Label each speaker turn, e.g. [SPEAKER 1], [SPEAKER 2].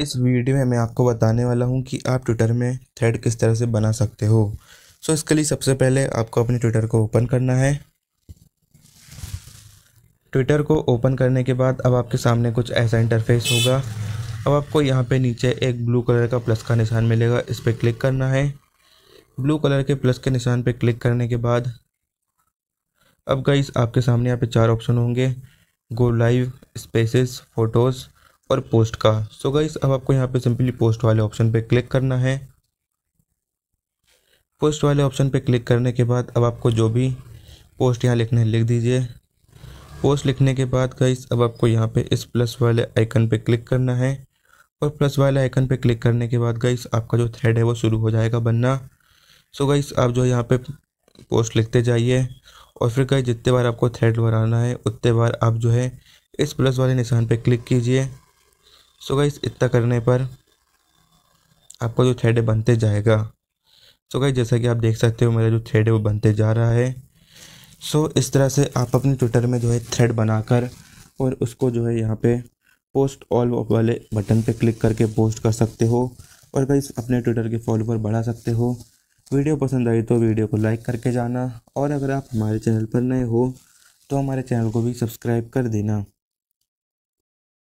[SPEAKER 1] इस वीडियो में मैं आपको बताने वाला हूँ कि आप ट्विटर में थ्रेड किस तरह से बना सकते हो सो इसके लिए सबसे पहले आपको अपने ट्विटर को ओपन करना है ट्विटर को ओपन करने के बाद अब आपके सामने कुछ ऐसा इंटरफेस होगा अब आपको यहाँ पे नीचे एक ब्लू कलर का प्लस का निशान मिलेगा इस पर क्लिक करना है ब्लू कलर के प्लस के निशान पर क्लिक करने के बाद अब गाइस आपके सामने यहाँ पे चार ऑप्शन होंगे गो लाइव स्पेसेस फ़ोटोज़ और पोस्ट का सो so गाइस अब आपको यहाँ पे सिंपली पोस्ट वाले ऑप्शन पे क्लिक करना है पोस्ट वाले ऑप्शन पे क्लिक करने के बाद अब आपको जो भी पोस्ट यहाँ लिखना है लिख दीजिए पोस्ट लिखने के बाद गाइस अब आपको यहाँ पे इस प्लस वाले आइकन पे क्लिक करना है और प्लस वाले आइकन पे क्लिक करने के बाद गाइस आपका जो थ्रेड है वो शुरू हो जाएगा बनना सो so गाइस आप जो यहाँ पे पोस्ट लिखते जाइए और फिर गाइस जितने बार आपको थ्रेड बनाना है उतने बार आप जो है इस प्लस वाले निशान पे क्लिक कीजिए सो so गाइज इतना करने पर आपका जो थ्रेड है बनते जाएगा सो so गाइज जैसा कि आप देख सकते हो मेरा जो थ्रेड है वो बनते जा रहा है सो so इस तरह से आप अपने ट्विटर में जो है थ्रेड बनाकर और उसको जो है यहाँ पे पोस्ट ऑल वाले बटन पे क्लिक करके पोस्ट कर सकते हो और गाइज अपने ट्विटर के फॉलोवर बढ़ा सकते हो वीडियो पसंद आई तो वीडियो को लाइक करके जाना और अगर आप हमारे चैनल पर नए हो तो हमारे चैनल को भी सब्सक्राइब कर देना